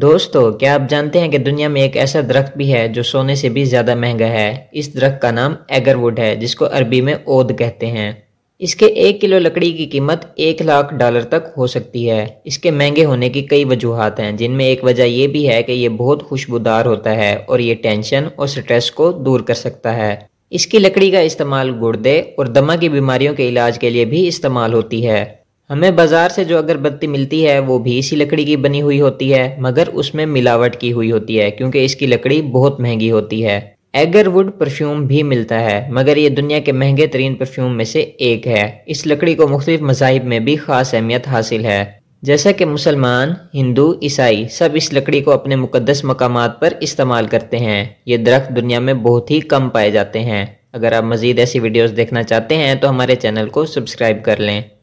दोस्तों क्या आप जानते हैं कि दुनिया में एक ऐसा दरख्त भी है जो सोने से भी ज़्यादा महंगा है इस दरख्त का नाम एगरवुड है जिसको अरबी में ओद कहते हैं इसके एक किलो लकड़ी की कीमत एक लाख डॉलर तक हो सकती है इसके महंगे होने की कई वजूहत हैं जिनमें एक वजह यह भी है कि ये बहुत खुशबूदार होता है और ये टेंशन और स्ट्रेस को दूर कर सकता है इसकी लकड़ी का इस्तेमाल गुर्दे और दमा की बीमारियों के इलाज के लिए भी इस्तेमाल होती है हमें बाज़ार से जो अगरबत्ती मिलती है वो भी इसी लकड़ी की बनी हुई होती है मगर उसमें मिलावट की हुई होती है क्योंकि इसकी लकड़ी बहुत महंगी होती है एगरवुड परफ्यूम भी मिलता है मगर ये दुनिया के महंगे तरीन परफ्यूम में से एक है इस लकड़ी को मुख्तलिफ मजाहब में भी खास अहमियत हासिल है जैसा कि मुसलमान हिंदू ईसाई सब इस लकड़ी को अपने मुकदस मकाम पर इस्तेमाल करते हैं ये दरख्त दुनिया में बहुत ही कम पाए जाते हैं अगर आप मज़ीद ऐसी वीडियोज़ देखना चाहते हैं तो हमारे चैनल को सब्सक्राइब कर लें